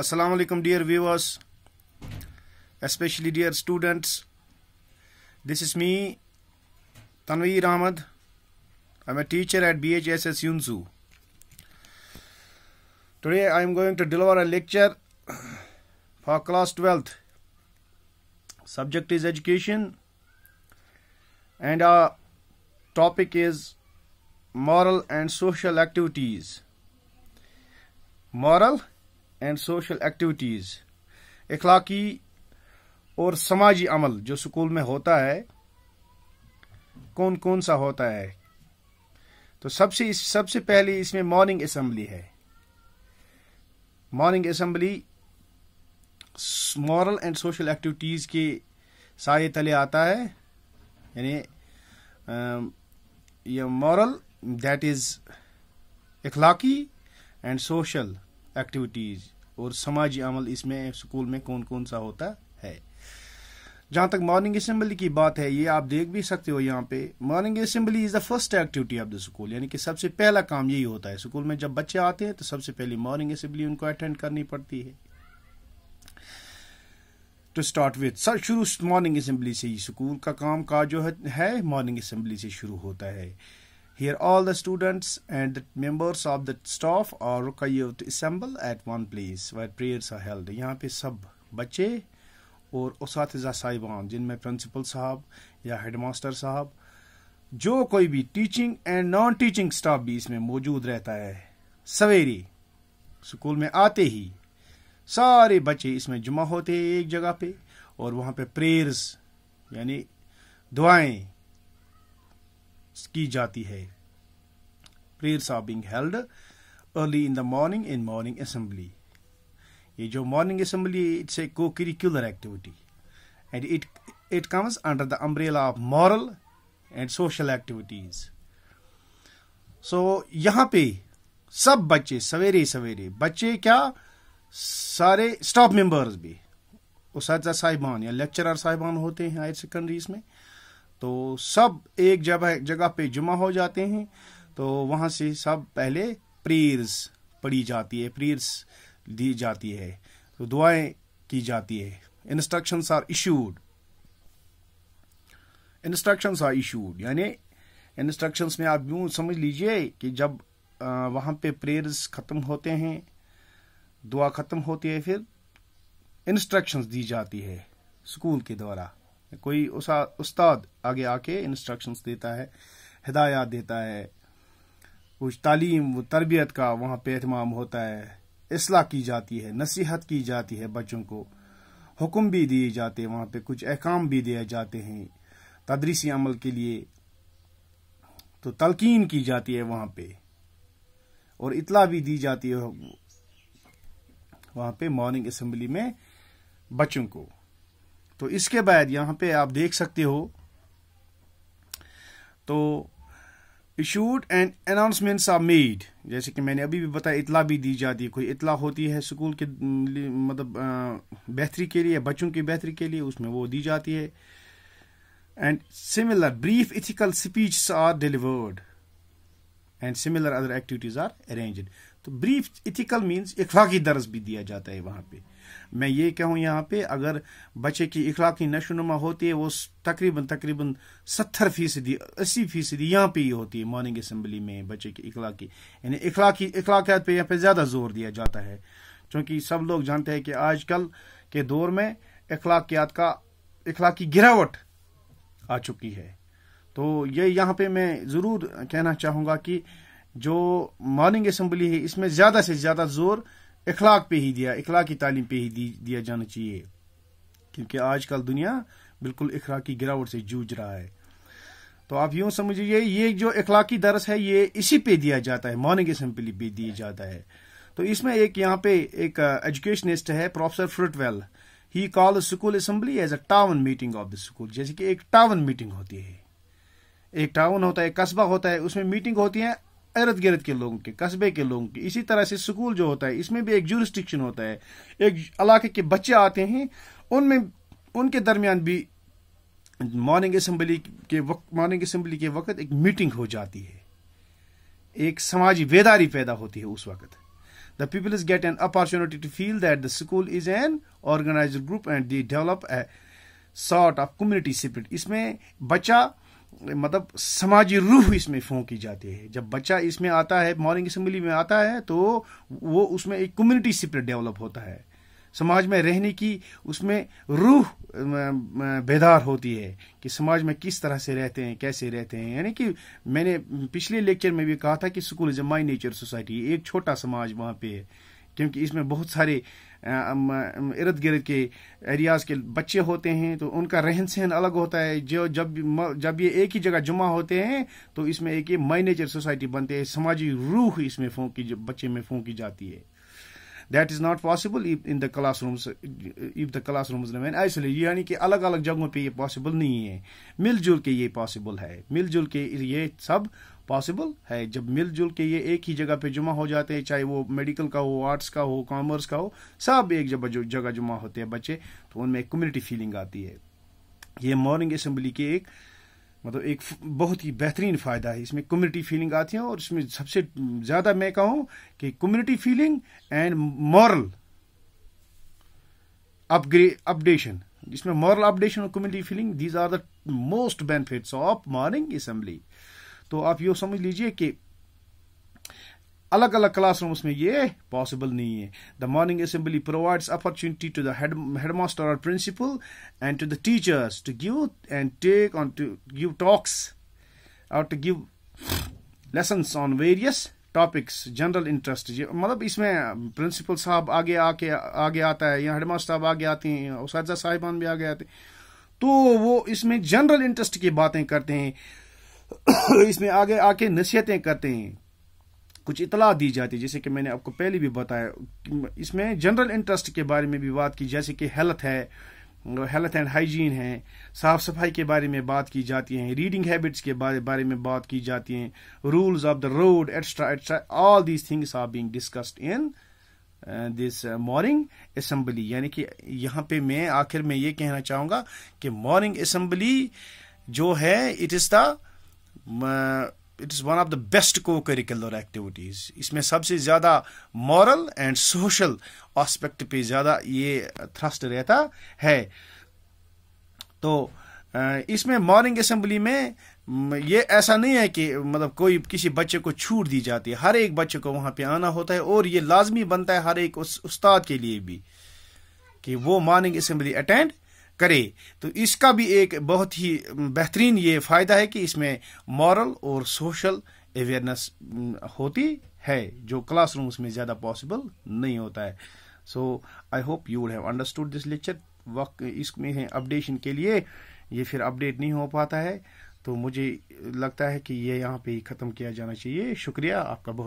assalamu alaikum dear viewers especially dear students this is me tanveer ahmad i'm a teacher at bhss yunzu today i am going to deliver a lecture for class 12th subject is education and our topic is moral and social activities moral and social activities अखलाकी और समाजी अमल जो school में होता है कौन कौन सा होता है तो सबसे सबसे पहले इसमें मॉर्निंग असम्बली है morning assembly moral and social activities के साय तले आता है यानी ये मॉरल दैट इज़ अखलाकी एंड सोशल एक्टिविटीज़ और समाजी अमल इसमें स्कूल में कौन कौन सा होता है जहाँ तक मॉर्निंग असम्बली की बात है ये आप देख भी सकते हो यहाँ पे morning assembly is the first activity of the school यानी कि सबसे पहला काम यही होता है स्कूल में जब बच्चे आते हैं तो सबसे पहले मॉर्निंग असम्बली उनको अटेंड करनी पड़ती है टू स्टार्ट विथ सर शुरू मॉर्निंग असम्बली से ही स्कूल का काम काज जो है मॉर्निंग असम्बली से शुरू होता है Here all the students and the members of the staff or rukayyut assemble at one place where prayers are held. यहाँ पे सब बच्चे और उस साहिबान जिनमें प्रिंसिपल साहब या हेडमास्टर साहब जो कोई भी teaching and non teaching staff भी इसमें मौजूद रहता है सवेरे स्कूल में आते ही सारे बच्चे इसमें जमा होते हैं एक जगह पे और वहाँ पे प्रेयर्स यानी दुआएं की जाती है prayers are being held early in the morning in morning assembly ये जो morning assembly it's a co curricular activity and it it comes under the umbrella of moral and social activities so यहां पे सब बच्चे सवेरे सवेरे बच्चे क्या सारे स्टाफ मेंबर्स भी उस साहिबान या लेक्चरर साहिबान होते हैं हायर सेकेंडरीज में तो सब एक जगह जगह पे जुमा हो जाते हैं तो वहाँ से सब पहले प्रेयर्स पढ़ी जाती है प्रेयर्स दी जाती है तो दुआएं की जाती है instructions are issued instructions are issued यानी इंस्ट्रक्शंस में आप यूँ समझ लीजिए कि जब वहाँ पे प्रेयर्स ख़त्म होते हैं दुआ ख़त्म होती है फिर इंस्ट्रक्शंस दी जाती है स्कूल के द्वारा कोई उस्ताद आगे आके इंस्ट्रक्शंस देता है हिदायत देता है कुछ तालीम व तरबियत का वहाँ पे अहतमाम होता है असलाह की जाती है नसीहत की जाती है बच्चों को हुक्म भी दिए जाते हैं वहाँ पे कुछ अहकाम भी दिए जाते हैं तदरीसी अमल के लिए तो तलकीन की जाती है वहाँ पे और इतला भी दी जाती है वहाँ पे मॉर्निंग असम्बली में बच्चों को तो इसके बाद यहां पे आप देख सकते हो तो issued and announcements are made जैसे कि मैंने अभी भी बताया इतला भी दी जाती है कोई इतला होती है स्कूल के मतलब बेहतरी के लिए बच्चों की बेहतरी के लिए उसमें वो दी जाती है and similar brief ethical speech are delivered and similar other activities are arranged तो ब्रीफ इथिकल मीन्स इखलाकी दर्ज भी दिया जाता है वहाँ पे मैं ये कहूँ यहाँ पे अगर बच्चे की इखलाकी नशोनुमा होती है वो तकरीबन तकरीबन सत्तर फीसदी अस्सी फीसदी यहाँ पे ही होती है मॉर्निंग असम्बली में बच्चे की इखलाकी यानी इखलाकी इखलाकियात पे यहाँ पे ज़्यादा जोर दिया जाता है क्योंकि सब लोग जानते हैं कि आजकल के दौर में इखलाकियात का इखलाकी गिरावट आ चुकी है तो ये यहाँ पे मैं ज़रूर कहना चाहूँगा कि जो मॉर्निंग असम्बली है इसमें ज्यादा से ज्यादा जोर इखलाक पे ही दिया इखलाक की तालीम पे ही दिया जाना चाहिए क्योंकि आजकल दुनिया बिल्कुल इखलाक की गिरावट से जूझ रहा है तो आप यूं समझिए ये जो इखलाकी दरस है ये इसी पे दिया जाता है मॉर्निंग असम्बली पे दिया जाता है तो इसमें एक यहाँ पे एक एजुकेशनिस्ट uh, है professor Frutwell he call school assembly as a town meeting of the school जैसे कि एक टाउन मीटिंग होती है एक टाउन होता है कस्बा होता है उसमें मीटिंग होती है इर्द गिर्द के लोगों के कस्बे के लोगों के इसी तरह से स्कूल जो होता है इसमें भी एक जूरिस्टिक्शन होता है एक इलाके के बच्चे आते हैं उनमें उनके दरमियान भी मॉर्निंग असम्बली के वक्त मॉर्निंग असम्बली के वक्त एक मीटिंग हो जाती है एक समाजी बेदारी पैदा होती है उस वक्त the people is get an opportunity to feel that the school is an organize group and the develop a sort of community spirit इसमें बच्चा मतलब समाजी रूह इसमें फूंकी जाती है जब बच्चा इसमें आता है मॉर्निंग असम्बली में आता है तो वो उसमें एक कम्युनिटी स्पिरिट डेवलप होता है समाज में रहने की उसमें रूह बेदार होती है कि समाज में किस तरह से रहते हैं कैसे रहते हैं यानी कि मैंने पिछले लेक्चर में भी कहा था कि school is a miniature society एक छोटा समाज वहाँ पे है क्योंकि इसमें बहुत सारे इर्द गिर्द के एरियाज़ के बच्चे होते हैं तो उनका रहन सहन अलग होता है जो जब जब ये एक ही जगह जमा होते हैं तो इसमें एक ही माइनेचर सोसाइटी बनते हैं समाजी रूह इसमें फूकी बच्चे में फूकी जाती है that is not possible in the class rooms if the class rooms remain isolate यानी कि अलग अलग जगहों पे ये पॉसिबल नहीं है मिलजुल के ये पॉसिबल है मिलजुल के ये सब पॉसिबल है जब मिलजुल के ये एक ही जगह पे जुमा हो जाते हैं चाहे वो मेडिकल का हो आर्ट्स का हो कॉमर्स का हो सब एक जगह जुमा होते हैं बच्चे तो उनमें एक कम्युनिटी फीलिंग आती है ये मॉर्निंग असम्बली के एक मतलब एक बहुत ही बेहतरीन फ़ायदा है इसमें कम्युनिटी फीलिंग आती है और इसमें सबसे ज़्यादा मैं कहूँ कि community feeling and moral upgrade updation इसमें मॉरल अपडेशन और community feeling these are the most benefits of morning assembly तो आप ये समझ लीजिए कि अलग अलग क्लासरूम्स में ये पॉसिबल नहीं है the morning assembly provides opportunity to the master और principal and to the teachers to give and take on to give talks और to give lesson on various topics general interest मतलब इसमें principal साहब आगे आके आगे आता है या मास्टर साहब आगे आते हैं उस साहिबान भी आगे आते हैं तो वो इसमें जनरल इंटरेस्ट की बातें करते हैं इसमें आगे आके नसीहतें करते हैं कुछ इतला दी जाती है जैसे कि मैंने आपको पहले भी बताया इसमें जनरल इंटरेस्ट के बारे में भी बात की जैसे कि हेल्थ है हेल्थ एंड हाइजीन है साफ सफाई के बारे में बात की जाती है रीडिंग हैबिट्स के बारे बारे में बात की जाती है rules of the road etcetera etcetera all these things are being discussed in this morning assembly यानी कि यहाँ पे मैं आखिर में ये कहना चाहूंगा कि मॉर्निंग असम्बली जो है it is the it is one of the best co curricular activities इसमें सबसे ज़्यादा मॉरल एंड सोशल आस्पेक्ट पे ज़्यादा ये थ्रस्ट रहता है तो इसमें मॉर्निंग असम्बली में ये ऐसा नहीं है कि मतलब कोई किसी बच्चे को छूट दी जाती है हर एक बच्चे को वहाँ पे आना होता है और ये लाजमी बनता है हर एक उस उस्ताद के लिए भी कि वो मॉर्निंग असम्बली अटेंड करे तो इसका भी एक बहुत ही बेहतरीन ये फ़ायदा है कि इसमें मॉरल और सोशल अवेयरनेस होती है जो क्लासरूम्स में ज़्यादा पॉसिबल नहीं होता है so I hope you have understood this lecture वक्त इसमें है अपडेशन के लिए ये फिर अपडेट नहीं हो पाता है तो मुझे लगता है कि ये यहाँ पे ही ख़त्म किया जाना चाहिए शुक्रिया आपका बहुत